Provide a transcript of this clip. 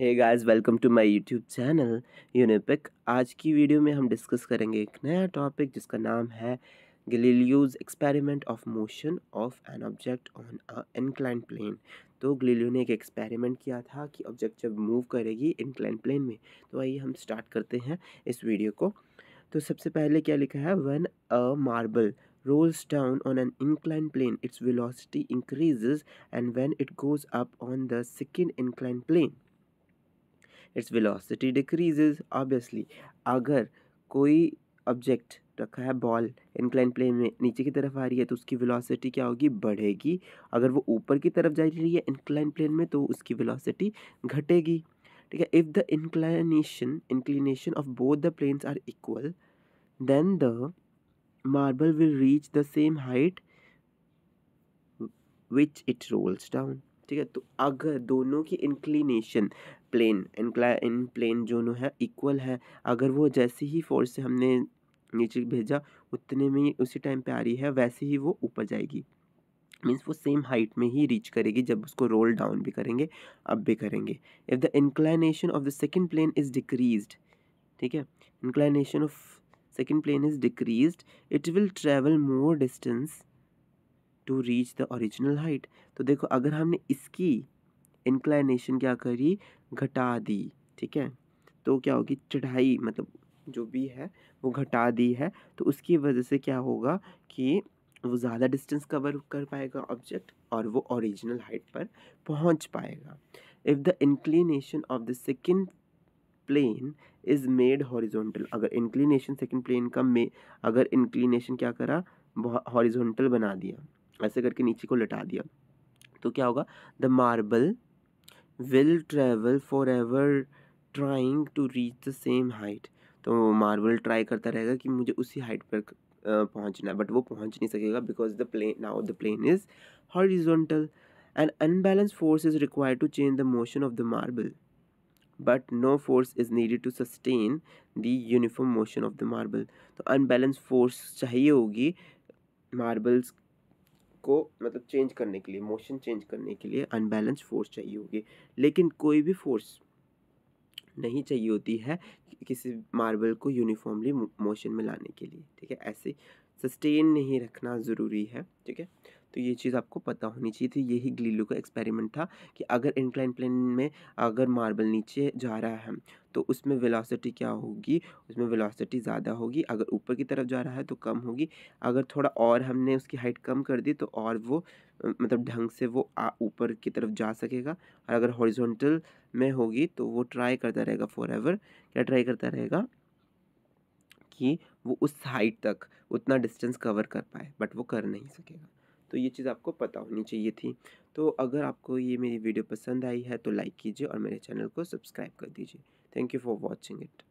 hey guys welcome to my YouTube channel Unipic आज की video में हम डिस्कस करेंगे एक नया टॉपिक जिसका नाम है Galileo's experiment of motion of an object on a incline plane तो गलीलियो ने एक एक्सपेरिमेंट किया था कि ऑब्जेक्ट जब मूव करेगी इनक्लाइन प्लेन में तो आइए हम स्टार्ट करते हैं इस वीडियो को तो सबसे पहले क्या लिखा है one a marble rolls down on an inclined plane its velocity increases and when it goes up on the second inclined plane its velocity decreases obviously अगर कोई ऑब्जेक्ट रखा है बॉल इनक्लाइन प्लेन में नीचे की तरफ आ रही है तो उसकी वेलोसिटी क्या होगी बढ़ेगी अगर वो ऊपर की तरफ जा रही है इंक्लाइन प्लेन में तो उसकी वेलोसिटी घटेगी ठीक है if the inclination inclination of both the planes are equal then the marble will reach the same height which it rolls down ठीक है तो अगर दोनों की inclination plane incline plane दोनों है इक्वल है अगर वो जैसे ही फोर्स से हमने नीचे भेजा उतने में ही उसी टाइम पे आ रही है वैसे ही वो ऊपर जाएगी मीन्स वो सेम हाइट में ही रीच करेगी जब उसको रोल डाउन भी करेंगे अब भी करेंगे if the inclination of the second plane is decrease ठीक है inclination of second plane is decrease it will travel more distance to reach the original height तो देखो अगर हमने इसकी इंक्लाइनेशन क्या करी घटा दी ठीक है तो क्या होगी चढ़ाई मतलब जो भी है वो घटा दी है तो उसकी वजह से क्या होगा कि वो ज़्यादा डिस्टेंस कवर कर पाएगा ऑब्जेक्ट और वो ओरिजिनल हाइट पर पहुंच पाएगा if the inclination of the second plane is made horizontal अगर इंक्लिनेशन सेकेंड प्लेन का मे अगर इंक्लिनेशन क्या करा हॉरिजॉन्टल बना दिया ऐसे करके नीचे को लटा दिया तो क्या होगा the marble will travel forever trying to reach the same height तो मार्बल ट्राई करता रहेगा कि मुझे उसी हाइट पर पहुंचना है बट वो पहुंच नहीं सकेगा because the plane now the plane is horizontal and unbalance force is required to change the motion of the marble but no force is needed to sustain the uniform motion of the marble तो unbalance force चाहिए होगी marbles को मतलब change करने के लिए motion change करने के लिए अनबैलेंस फोर्स चाहिए होगी लेकिन कोई भी फोर्स नहीं चाहिए होती है किसी मार्बल को यूनिफॉर्मली मोशन में लाने के लिए ठीक है ऐसे सस्टेन नहीं रखना ज़रूरी है ठीक है तो ये चीज़ आपको पता होनी चाहिए थी यही ग्लीलो का एक्सपेरिमेंट था कि अगर इंक्लाइन प्लेन में अगर मार्बल नीचे जा रहा है तो उसमें वेलोसिटी क्या होगी उसमें वेलोसिटी ज़्यादा होगी अगर ऊपर की तरफ जा रहा है तो कम होगी अगर थोड़ा और हमने उसकी हाइट कम कर दी तो और वो मतलब ढंग से वो ऊपर की तरफ जा सकेगा और अगर हॉरिजॉन्टल में होगी तो वो ट्राई करता रहेगा फॉर एवर क्या ट्राई करता रहेगा कि वो उस हाइट तक उतना डिस्टेंस कवर कर पाए बट वो कर नहीं सकेगा तो ये चीज़ आपको पता होनी चाहिए थी तो अगर आपको ये मेरी वीडियो पसंद आई है तो लाइक कीजिए और मेरे चैनल को सब्सक्राइब कर दीजिए thank you for watching it